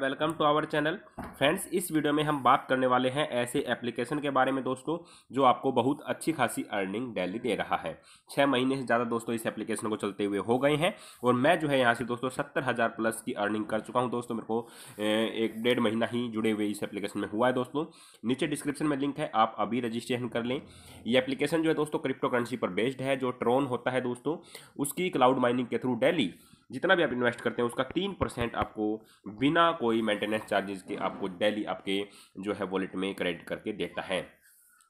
welcome to our channel friends इस video में हम बात करने वाले हैं ऐसे एप्लीकेशन के बारे में दोस्तों जो आपको बहुत अच्छी खासी अर्निंग डेली दे रहा है छः महीने से ज़्यादा दोस्तों इस एप्लीकेशन को चलते हुए हो गए हैं और मैं जो है यहाँ से दोस्तों सत्तर हज़ार प्लस की अर्निंग कर चुका हूँ दोस्तों मेरे को एक डेढ़ महीना ही जुड़े हुए इस एप्लीकेशन में हुआ है दोस्तों नीचे डिस्क्रिप्शन में लिंक है आप अभी रजिस्ट्रेशन कर लें ये एप्लीकेशन जो है दोस्तों क्रिप्टो करेंसी पर बेस्ड है जो ट्रोन होता है दोस्तों उसकी क्लाउड माइनिंग के थ्रू डेली जितना भी आप इन्वेस्ट करते हैं उसका तीन परसेंट आपको बिना कोई मेंटेनेंस चार्जेस के आपको डेली आपके जो है वॉलेट में क्रेडिट करके देता है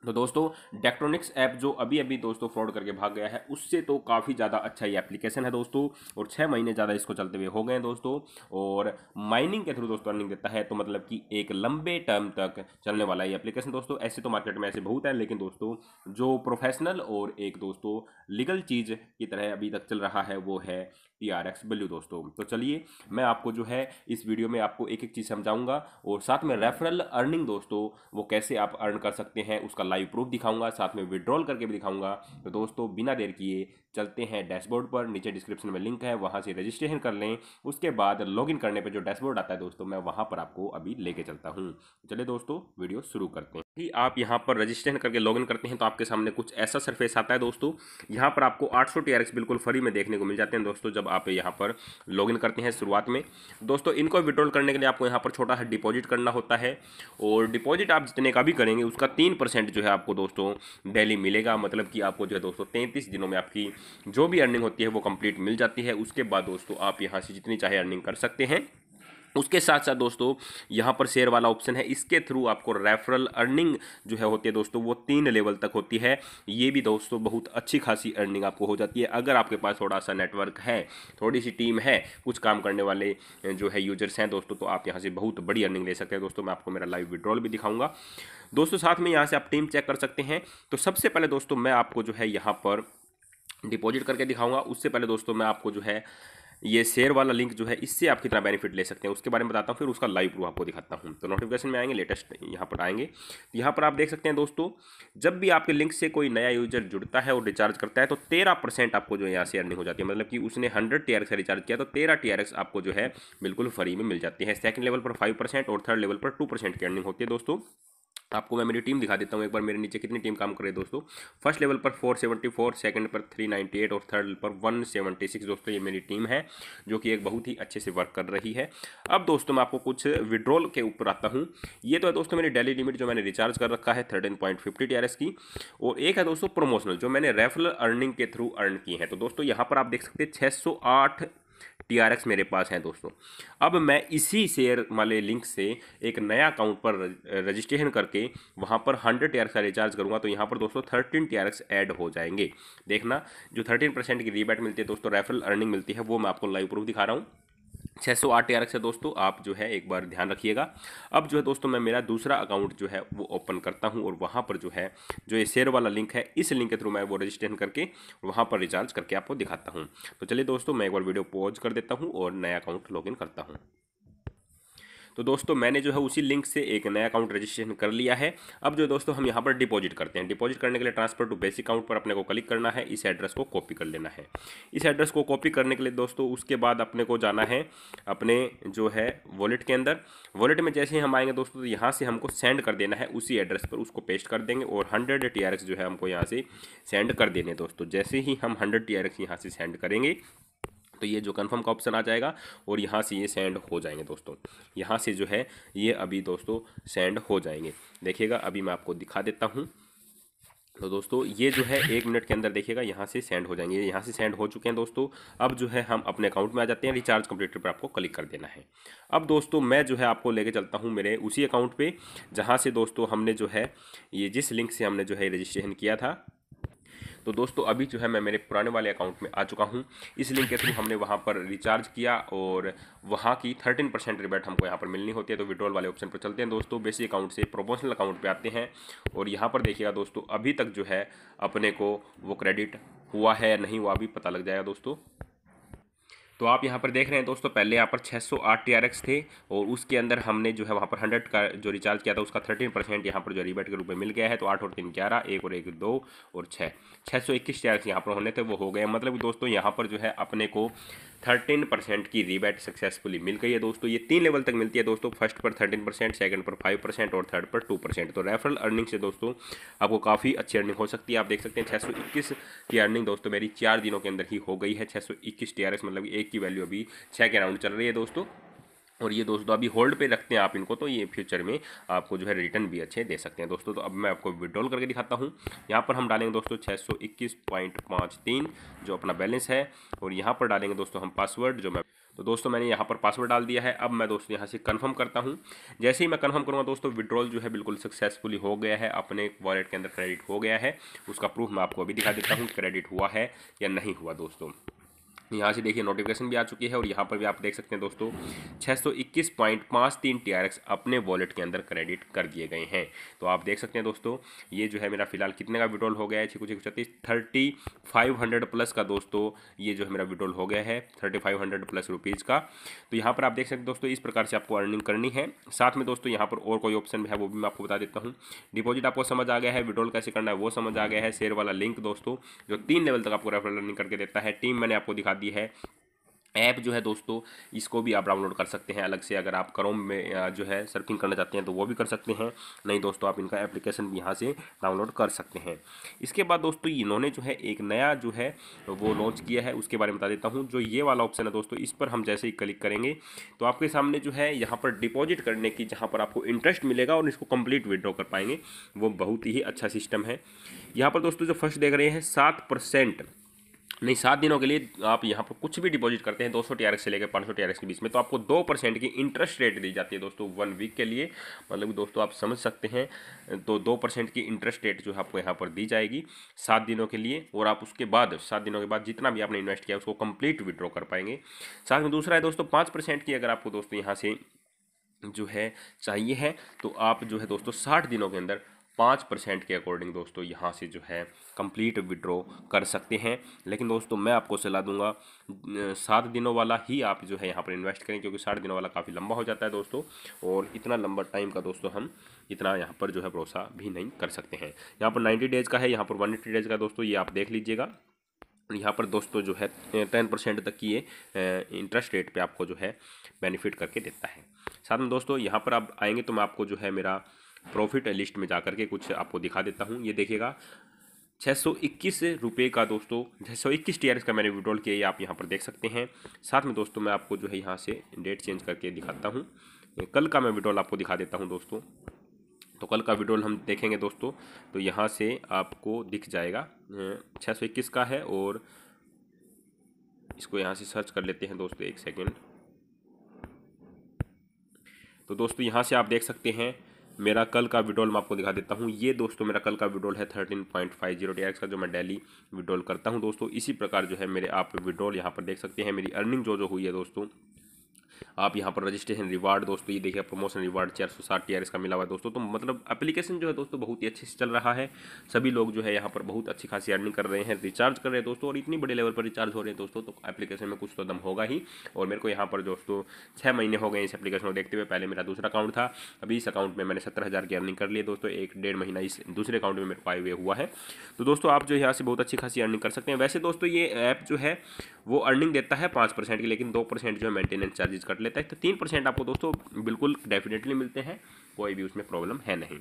तो दोस्तों डेक्ट्रॉनिक्स ऐप जो अभी अभी दोस्तों फ्रॉड करके भाग गया है उससे तो काफ़ी ज़्यादा अच्छा ये एप्लीकेशन है दोस्तों और छः महीने ज़्यादा इसको चलते हुए हो गए हैं दोस्तों और माइनिंग के थ्रू दोस्तों अर्निंग देता है तो मतलब कि एक लंबे टर्म तक चलने वाला ये एप्लीकेशन दोस्तों ऐसे तो मार्केट में ऐसे बहुत हैं लेकिन दोस्तों जो प्रोफेशनल और एक दोस्तों लीगल चीज़ की तरह अभी तक चल रहा है वो है टी आर एक्स वैल्यू दोस्तों तो चलिए मैं आपको जो है इस वीडियो में आपको एक एक चीज़ समझाऊंगा और साथ में रेफरल अर्निंग दोस्तों वो कैसे आप अर्न कर सकते हैं उसका लाइव प्रूफ दिखाऊंगा साथ में विड्रॉल करके भी दिखाऊंगा तो दोस्तों बिना देर किए चलते हैं डैशबोर्ड पर नीचे डिस्क्रिप्शन में लिंक है वहाँ से रजिस्ट्रेशन कर लें उसके बाद इन करने पर जो डैशबोर्ड आता है दोस्तों मैं वहाँ पर आपको अभी लेके चलता हूँ चलिए दोस्तों वीडियो शुरू करते हैं ही आप यहाँ पर रजिस्ट्रेशन करके लॉगिन करते हैं तो आपके सामने कुछ ऐसा सरफेस आता है दोस्तों यहाँ पर आपको 800 सौ बिल्कुल फ्री में देखने को मिल जाते हैं दोस्तों जब आप यहाँ पर लॉगिन करते हैं शुरुआत में दोस्तों इनको विड्रॉल करने के लिए आपको यहाँ पर छोटा सा डिपॉजिट करना होता है और डिपॉजिट आप जितने का भी करेंगे उसका तीन परसेंट जो है आपको दोस्तों डेली मिलेगा मतलब कि आपको जो है दोस्तों तैंतीस दिनों में आपकी जो भी अर्निंग होती है वो कंप्लीट मिल जाती है उसके बाद दोस्तों आप यहाँ से जितनी चाहे अर्निंग कर सकते हैं उसके साथ साथ दोस्तों यहाँ पर शेयर वाला ऑप्शन है इसके थ्रू आपको रेफरल अर्निंग जो है होती है दोस्तों वो तीन लेवल तक होती है ये भी दोस्तों बहुत अच्छी खासी अर्निंग आपको हो जाती है अगर आपके पास थोड़ा सा नेटवर्क है थोड़ी सी टीम है कुछ काम करने वाले जो है यूजर्स हैं दोस्तों तो आप यहाँ से बहुत बड़ी अर्निंग ले सकते हैं दोस्तों मैं आपको मेरा लाइव विड्रॉल भी दिखाऊंगा दोस्तों साथ में यहाँ से आप टीम चेक कर सकते हैं तो सबसे पहले दोस्तों मैं आपको जो है यहाँ पर डिपॉजिट करके दिखाऊंगा उससे पहले दोस्तों मैं आपको जो है ये शेयर वाला लिंक जो है इससे आप कितना बेनिफिट ले सकते हैं उसके बारे में बताता हूँ फिर उसका लाइव प्रूफ आपको दिखाता हूँ तो नोटिफिकेशन में आएंगे लेटेस्ट यहाँ पर आएंगे यहाँ पर आप देख सकते हैं दोस्तों जब भी आपके लिंक से कोई नया यूजर जुड़ता है और रिचार्ज करता है तो तेरह परसेंट आपको जो है यहाँ से अर्निंग हो जाती है मतलब कि उसने हंड्रेड टी से रिचार्ज किया तो तेरह टी आपको जो है बिल्कुल फ्री में मिल जाती है सेकंड लेवल पर फाइव परसेंट और थर्ड लेवल पर टू परसेंट की अर्निंग होती है दोस्तों आपको मैं मेरी टीम दिखा देता हूँ एक बार मेरे नीचे कितनी टीम काम कर रही है दोस्तों फर्स्ट लेवल पर 474 सेकंड पर 398 और थर्ड पर 176 दोस्तों ये मेरी टीम है जो कि एक बहुत ही अच्छे से वर्क कर रही है अब दोस्तों मैं आपको कुछ विड्रॉल के ऊपर आता हूँ ये तो है दोस्तों मेरी डेली लिमिट जो मैंने रिचार्ज कर रखा है थर्टीन पॉइंट फिफ्टी की और एक है दोस्तों प्रमोशनल जो मैंने रेफरल अर्निंग के थ्रू अर्न की है तो दोस्तों यहाँ पर आप देख सकते हैं छः टी आर एक्स मेरे पास है दोस्तों अब मैं इसी शेयर वाले लिंक से एक नया अकाउंट पर रजिस्ट्रेशन करके वहाँ पर हंड्रेड टी आर एक्स का रिचार्ज करूँगा तो यहाँ पर दोस्तों thirteen T R X add हो जाएंगे देखना जो थर्टीन परसेंट की रिबैट मिलती है दोस्तों रेफरल अर्निंग मिलती है वो मैं आपको लाइव प्रूफ दिखा रहा हूँ छः सौ आठ टी है दोस्तों आप जो है एक बार ध्यान रखिएगा अब जो है दोस्तों मैं मेरा दूसरा अकाउंट जो है वो ओपन करता हूँ और वहाँ पर जो है जो ये शेयर वाला लिंक है इस लिंक के थ्रू मैं वो रजिस्ट्रेशन करके वहाँ पर रिचार्ज करके आपको दिखाता हूँ तो चलिए दोस्तों मैं एक बार वीडियो पॉज कर देता हूँ और नया अकाउंट लॉग करता हूँ तो दोस्तों मैंने जो है उसी लिंक से एक नया अकाउंट रजिस्ट्रेशन कर लिया है अब जो दोस्तों हम यहाँ पर डिपॉजिट करते हैं डिपॉजिट करने के लिए ट्रांसफर टू बेसिक अकाउंट पर अपने को क्लिक करना है इस एड्रेस को कॉपी कर लेना है इस एड्रेस को कॉपी करने के लिए दोस्तों उसके बाद अपने को जाना है अपने जो है वॉलेट के अंदर वॉलेट में जैसे ही हम आएंगे दोस्तों तो यहाँ से हमको सेंड कर देना है उसी एड्रेस पर उसको पेस्ट कर देंगे और हंड्रेड टी जो है हमको यहाँ से सेंड कर देने दोस्तों जैसे ही हम हंड्रेड टी आर यहाँ से सेंड करेंगे तो ये जो कन्फर्म का ऑप्शन आ जाएगा और यहाँ से ये सेंड हो जाएंगे दोस्तों यहाँ से जो है ये अभी दोस्तों सेंड हो जाएंगे देखिएगा अभी मैं आपको दिखा देता हूँ तो दोस्तों ये जो है एक मिनट के अंदर देखिएगा यहाँ से सेंड हो जाएंगे यहाँ से सेंड हो चुके हैं दोस्तों अब जो है हम अपने अकाउंट में आ जाते हैं रिचार्ज कंप्यूटर पर आपको क्लिक कर देना है अब दोस्तों मैं जो है आपको लेके चलता हूँ मेरे उसी अकाउंट पे जहाँ से दोस्तों हमने जो है ये जिस लिंक से हमने जो है रजिस्ट्रेशन किया था तो दोस्तों अभी जो है मैं मेरे पुराने वाले अकाउंट में आ चुका हूँ इस लिंक के थ्रू हमने वहाँ पर रिचार्ज किया और वहाँ की थर्टीन परसेंट रिबेट हमको यहाँ पर मिलनी होती है तो विड्रॉल वाले ऑप्शन पर चलते हैं दोस्तों बेसिक अकाउंट से प्रोमोशनल अकाउंट पर आते हैं और यहाँ पर देखिएगा दोस्तों अभी तक जो है अपने को वो क्रेडिट हुआ है या नहीं हुआ अभी पता लग जाएगा दोस्तों तो आप यहाँ पर देख रहे हैं दोस्तों पहले यहाँ पर 608 सौ थे और उसके अंदर हमने जो है वहाँ पर 100 का जो रिचार्ज किया था उसका 13 परसेंट यहाँ पर जो रिबेट के रूप में मिल गया है तो आठ और तीन ग्यारह एक और एक दो और छः छः सौ इक्कीस यहाँ पर होने थे वो हो गए मतलब दोस्तों यहाँ पर जो है अपने को थर्टीन परसेंट की रीबैट सक्सेसफुली मिल गई है दोस्तों ये तीन लेवल तक मिलती है दोस्तों फर्स्ट पर थर्टीन परसेंट सेकेंड पर फाइव परसेंट और थर्ड पर टू परसेंट तो रेफरल अर्निंग से दोस्तों आपको काफ़ी अच्छी अर्निंग हो सकती है आप देख सकते हैं छः सौ इक्कीस की अर्निंग दोस्तों मेरी चार दिनों के अंदर ही हो गई है छः सौ इक्कीस टी आर एस मतलब एक की वैल्यू अभी छः के राउंड चल रही है दोस्तों और ये दोस्तों अभी होल्ड पे रखते हैं आप इनको तो ये फ्यूचर में आपको जो है रिटर्न भी अच्छे दे सकते हैं दोस्तों तो अब मैं आपको विड्रॉल करके दिखाता हूँ यहाँ पर हम डालेंगे दोस्तों छः जो अपना बैलेंस है और यहाँ पर डालेंगे दोस्तों हम पासवर्ड जो मैं तो दोस्तों मैंने यहाँ पर पासवर्ड डाल दिया है अब मैं दोस्तों यहाँ से कन्फर्म करता हूँ जैसे ही मैं कन्फर्म करूँगा दोस्तों विड्रॉल जो है बिल्कुल सक्सेसफुली हो गया है अपने वॉलेट के अंदर क्रेडिट हो गया है उसका प्रूफ मैं आपको अभी दिखा देता हूँ क्रेडिट हुआ है या नहीं हुआ दोस्तों यहाँ से देखिए नोटिफिकेशन भी आ चुकी है और यहाँ पर भी आप देख सकते हैं दोस्तों छः सौ इक्कीस पॉइंट पाँच तीन टी आर एक्स अपने वॉलेट के अंदर क्रेडिट कर दिए गए हैं तो आप देख सकते हैं दोस्तों ये जो है मेरा फिलहाल कितने का विड्रॉल हो गया है छः कुछ छत्तीस थर्टी फाइव हंड्रेड प्लस का दोस्तों ये जो है मेरा विड्रॉल हो गया है thirty five hundred plus rupees का तो यहाँ पर आप देख सकते हैं दोस्तों इस प्रकार से आपको अर्निंग करनी है साथ में दोस्तों यहाँ पर और कोई ऑप्शन है वो भी मैं आपको बता देता हूँ डिपॉजिट आपको समझ आ गया है विड्रॉल कैसे करना है वो समझ आ गया है शेयर वाला लिंक दोस्तों जो तीन लेवल तक आपको रेफर अर्निंग करके देता है टीम मैंने आपको दिखा दी है ऐप जो है दोस्तों इसको भी आप डाउनलोड कर सकते हैं अलग से अगर आप क्रोम में जो है सर्फिंग करना चाहते हैं तो वो भी कर सकते हैं नहीं दोस्तों आप इनका एप्लीकेशन भी यहाँ से डाउनलोड कर सकते हैं इसके बाद दोस्तों इन्होंने जो है एक नया जो है वो लॉन्च किया है उसके बारे में बता देता हूँ जो ये वाला ऑप्शन है दोस्तों इस पर हम जैसे ही क्लिक करेंगे तो आपके सामने जो है यहाँ पर डिपॉजिट करने की जहाँ पर आपको इंटरेस्ट मिलेगा और इसको कंप्लीट विड्रॉ कर पाएंगे वो बहुत ही अच्छा सिस्टम है यहाँ पर दोस्तों जो फर्स्ट देख रहे हैं सात परसेंट नहीं सात दिनों के लिए आप यहाँ पर कुछ भी डिपॉजिट करते हैं 200 टीआरएक्स से लेकर 500 टीआरएक्स के बीच में तो आपको दो परसेंट की इंटरेस्ट रेट दी जाती है दोस्तों वन वीक के लिए मतलब दोस्तों आप समझ सकते हैं तो दो परसेंट की इंटरेस्ट रेट जो है आपको यहाँ पर दी जाएगी सात दिनों के लिए और आप उसके बाद सात दिनों के बाद जितना भी आपने इन्वेस्ट किया उसको कम्प्लीट विड्रॉ कर पाएंगे साथ में दूसरा है दोस्तों पाँच की अगर आपको दोस्तों यहाँ से जो है चाहिए है तो आप जो है दोस्तों साठ दिनों के अंदर पाँच परसेंट के अकॉर्डिंग दोस्तों यहाँ से जो है कंप्लीट विड्रॉ कर सकते हैं लेकिन दोस्तों मैं आपको सलाह दूंगा सात दिनों वाला ही आप जो है यहाँ पर इन्वेस्ट करें क्योंकि सात दिनों वाला काफ़ी लंबा हो जाता है दोस्तों और इतना लंबा टाइम का दोस्तों हम इतना यहाँ पर जो है भरोसा भी नहीं कर सकते हैं यहाँ पर नाइन्टी डेज़ का है यहाँ पर वन डेज़ का दोस्तों ये आप देख लीजिएगा यहाँ पर दोस्तों जो है टेन परसेंट तक की ये इंटरेस्ट रेट पे आपको जो है बेनिफिट करके देता है साथ में दोस्तों यहाँ पर आप आएंगे तो मैं आपको जो है मेरा प्रॉफिट लिस्ट में जा करके कुछ आपको दिखा देता हूँ ये देखिएगा छः सौ इक्कीस रुपये का दोस्तों छः सौ इक्कीस टी का मैंने विड्रॉल किया ये आप यहाँ पर देख सकते हैं साथ में दोस्तों मैं आपको जो है यहाँ से डेट चेंज करके दिखाता हूँ कल का मैं विड्रॉल आपको दिखा देता हूँ दोस्तों तो कल का विड्रॉल हम देखेंगे दोस्तों तो यहाँ से आपको दिख जाएगा छः सौ इक्कीस का है और इसको यहाँ से सर्च कर लेते हैं दोस्तों एक सेकेंड तो दोस्तों यहाँ से आप देख सकते हैं मेरा कल का विड्रॉल मैं आपको दिखा देता हूँ ये दोस्तों मेरा कल का विड्रॉल है thirteen point five zero T का जो मैं डेली विड्रॉल करता हूँ दोस्तों इसी प्रकार जो है मेरे आप विड्रॉल यहाँ पर देख सकते हैं मेरी अर्निंग जो जो हुई है दोस्तों आप यहाँ पर रजिस्ट्रेशन रिवार्ड दोस्तों ये देखिए प्रमोशन रिवार्ड चार सौ साठ इसका मिला हुआ दोस्तों तो मतलब एप्लीकेशन जो है दोस्तों बहुत ही अच्छे से चल रहा है सभी लोग जो है यहाँ पर बहुत अच्छी खासी अर्निंग कर रहे हैं रिचार्ज कर रहे हैं दोस्तों और इतनी बड़े लेवल पर रिचार्ज हो रहे हैं दोस्तों तो एप्लीकेशन में कुछ तो दम होगा ही और मेरे को यहाँ पर दोस्तों छः महीने हो गए इस एप्लीकेशन को देखते हुए पहले मेरा दूसरा अकाउंट था अभी इस अकाउंट में मैंने सत्तर हज़ार की अर्निंग कर ली दोस्तों एक डेढ़ महीना इस दूसरे अकाउंट में मेरे को आए हुआ है तो दोस्तों आप जो यहाँ से बहुत अच्छी खासी अर्निंग कर सकते हैं वैसे दोस्तों ये ऐप जो है वो अर्निंग देता है पाँच परसेंट की लेकिन दो परसेंट जो है मेंटेनेंस चार्जेस कट लेता है तो तीन परसेंट आपको दोस्तों बिल्कुल डेफिनेटली मिलते हैं कोई भी उसमें प्रॉब्लम है नहीं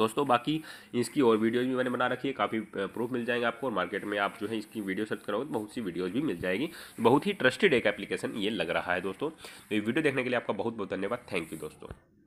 दोस्तों बाकी इसकी और वीडियोज़ भी मैंने बना रखी है काफ़ी प्रूफ मिल जाएंगे आपको और मार्केट में आप जो है इसकी वीडियो सर्च करोगे तो बहुत सी वीडियोज़ भी मिल जाएगी बहुत ही ट्रस्टेड एक एप्लीकेशन ये लग रहा है दोस्तों तो ये वीडियो देखने के लिए आपका बहुत बहुत धन्यवाद थैंक यू दोस्तों